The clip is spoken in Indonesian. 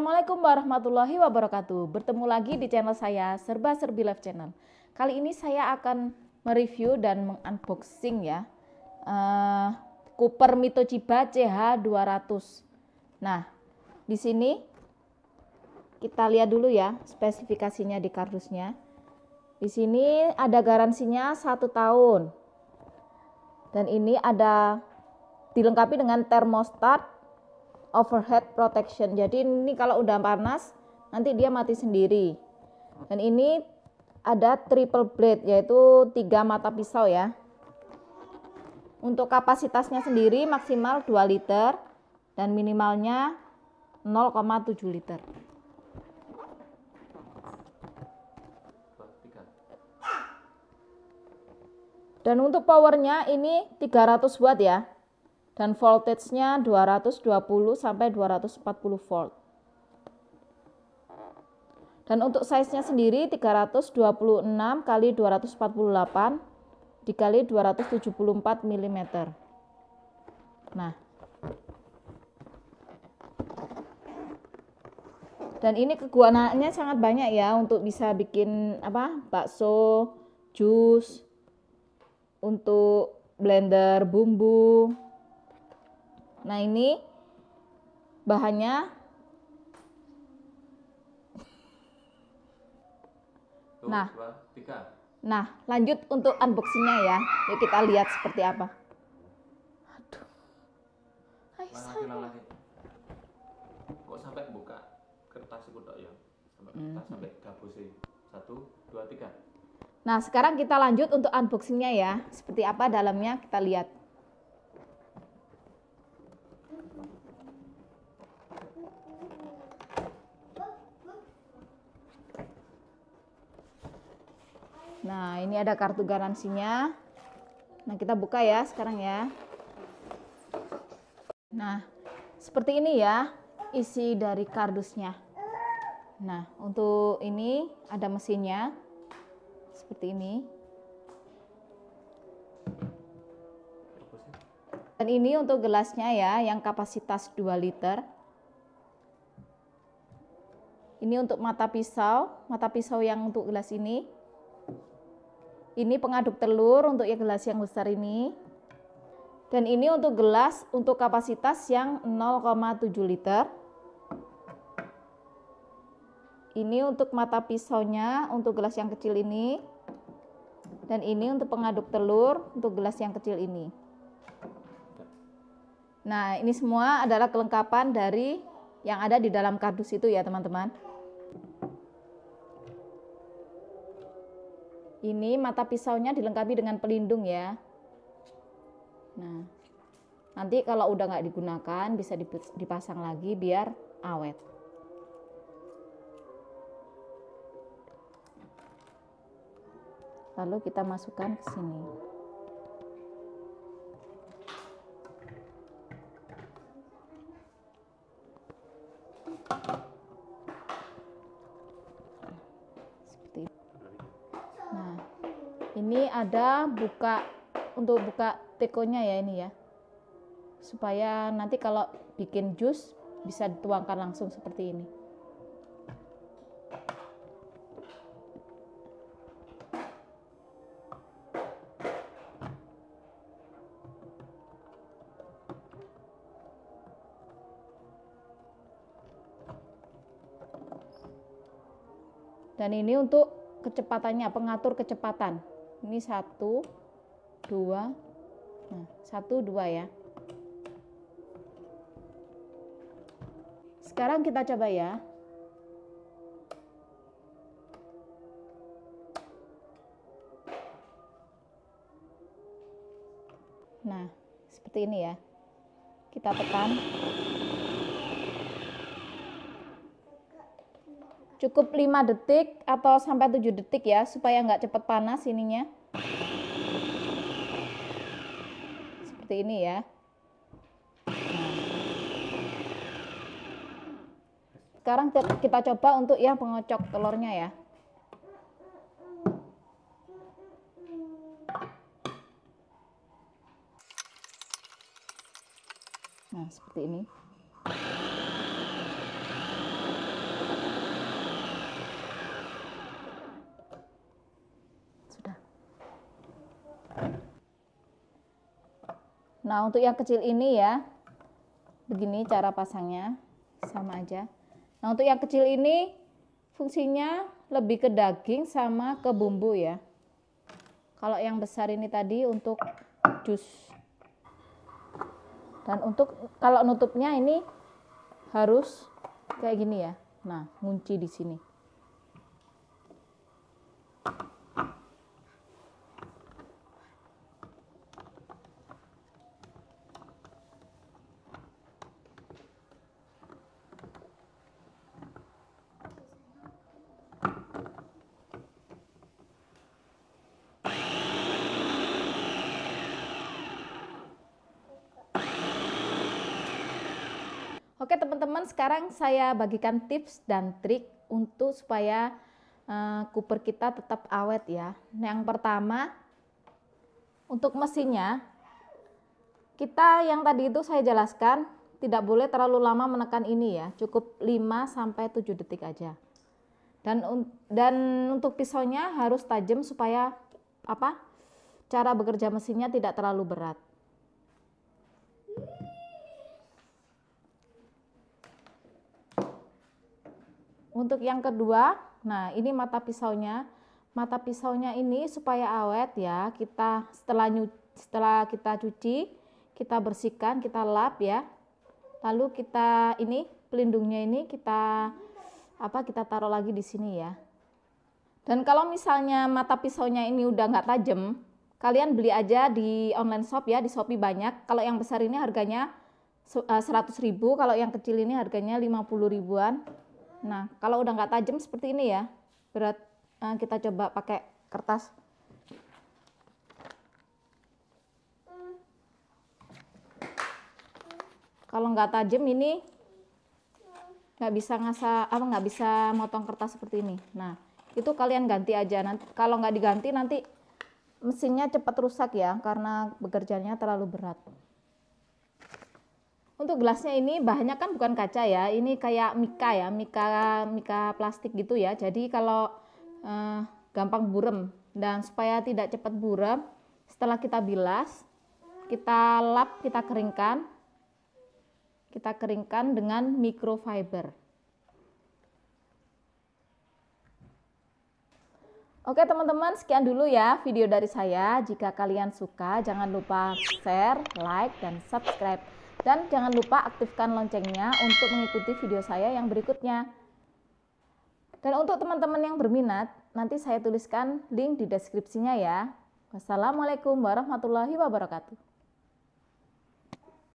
Assalamualaikum warahmatullahi wabarakatuh. Bertemu lagi di channel saya Serba Serbi Live Channel. Kali ini saya akan mereview dan mengunboxing ya uh, Cooper Mitochiba CH200. Nah, di sini kita lihat dulu ya spesifikasinya di kardusnya. Di sini ada garansinya satu tahun. Dan ini ada dilengkapi dengan termostat overhead protection. Jadi ini kalau udah panas nanti dia mati sendiri. Dan ini ada triple blade yaitu tiga mata pisau ya. Untuk kapasitasnya sendiri maksimal 2 liter dan minimalnya 0,7 liter. Dan untuk powernya ini 300 watt ya dan voltage-nya 220 sampai 240 volt. Dan untuk size-nya sendiri 326 kali 248 dikali 274 mm. Nah. Dan ini kegunaannya sangat banyak ya untuk bisa bikin apa? bakso, jus, untuk blender bumbu, Nah, ini bahannya Nah, Nah, lanjut untuk unboxingnya ya. Yuk kita lihat seperti apa. Aduh. Kok sampai buka kertas itu ya? Sampai mhm. kertas sampai Satu, dua, tiga. Nah, sekarang kita lanjut untuk unboxingnya ya. Seperti apa dalamnya kita lihat. Nah, ini ada kartu garansinya. Nah, kita buka ya sekarang ya. Nah, seperti ini ya isi dari kardusnya. Nah, untuk ini ada mesinnya. Seperti ini. Dan ini untuk gelasnya ya, yang kapasitas 2 liter. Ini untuk mata pisau, mata pisau yang untuk gelas ini ini pengaduk telur untuk yang gelas yang besar ini. Dan ini untuk gelas untuk kapasitas yang 0,7 liter. Ini untuk mata pisaunya untuk gelas yang kecil ini. Dan ini untuk pengaduk telur untuk gelas yang kecil ini. Nah, ini semua adalah kelengkapan dari yang ada di dalam kardus itu ya, teman-teman. Ini mata pisaunya dilengkapi dengan pelindung ya. Nah, nanti kalau udah nggak digunakan bisa dipasang lagi biar awet. Lalu kita masukkan ke sini. ini ada buka untuk buka tekonya ya ini ya supaya nanti kalau bikin jus bisa dituangkan langsung seperti ini dan ini untuk kecepatannya pengatur kecepatan ini satu dua nah, satu dua ya sekarang kita coba ya nah seperti ini ya kita tekan cukup 5 detik atau sampai 7 detik ya supaya nggak cepat panas ininya seperti ini ya sekarang kita coba untuk yang pengocok telurnya ya nah seperti ini Nah, untuk yang kecil ini ya, begini cara pasangnya, sama aja. Nah, untuk yang kecil ini fungsinya lebih ke daging sama ke bumbu ya. Kalau yang besar ini tadi untuk jus. Dan untuk kalau nutupnya ini harus kayak gini ya. Nah, ngunci di sini. Oke teman-teman, sekarang saya bagikan tips dan trik untuk supaya uh, eh, kuper kita tetap awet ya. Nah, yang pertama, untuk mesinnya, kita yang tadi itu saya jelaskan, tidak boleh terlalu lama menekan ini ya, cukup 5-7 detik aja. Dan, dan untuk pisaunya harus tajam supaya apa cara bekerja mesinnya tidak terlalu berat. Untuk yang kedua, nah ini mata pisaunya. Mata pisaunya ini supaya awet ya, kita setelah setelah kita cuci, kita bersihkan, kita lap ya. Lalu kita ini pelindungnya ini kita apa kita taruh lagi di sini ya. Dan kalau misalnya mata pisaunya ini udah nggak tajam, kalian beli aja di online shop ya, di Shopee banyak. Kalau yang besar ini harganya 100.000, eh, kalau yang kecil ini harganya 50 ribuan. Nah, kalau udah nggak tajam seperti ini ya, berat nah, kita coba pakai kertas. Kalau nggak tajam ini nggak bisa ngasa apa nggak bisa motong kertas seperti ini. Nah, itu kalian ganti aja. Nanti kalau nggak diganti nanti mesinnya cepat rusak ya karena bekerjanya terlalu berat. Untuk gelasnya ini bahannya kan bukan kaca ya, ini kayak mika ya, mika mika plastik gitu ya. Jadi kalau uh, gampang burem dan supaya tidak cepat burem, setelah kita bilas, kita lap, kita keringkan. Kita keringkan dengan microfiber. Oke teman-teman, sekian dulu ya video dari saya. Jika kalian suka, jangan lupa share, like, dan subscribe. Dan jangan lupa aktifkan loncengnya untuk mengikuti video saya yang berikutnya. Dan untuk teman-teman yang berminat, nanti saya tuliskan link di deskripsinya ya. Wassalamualaikum warahmatullahi wabarakatuh.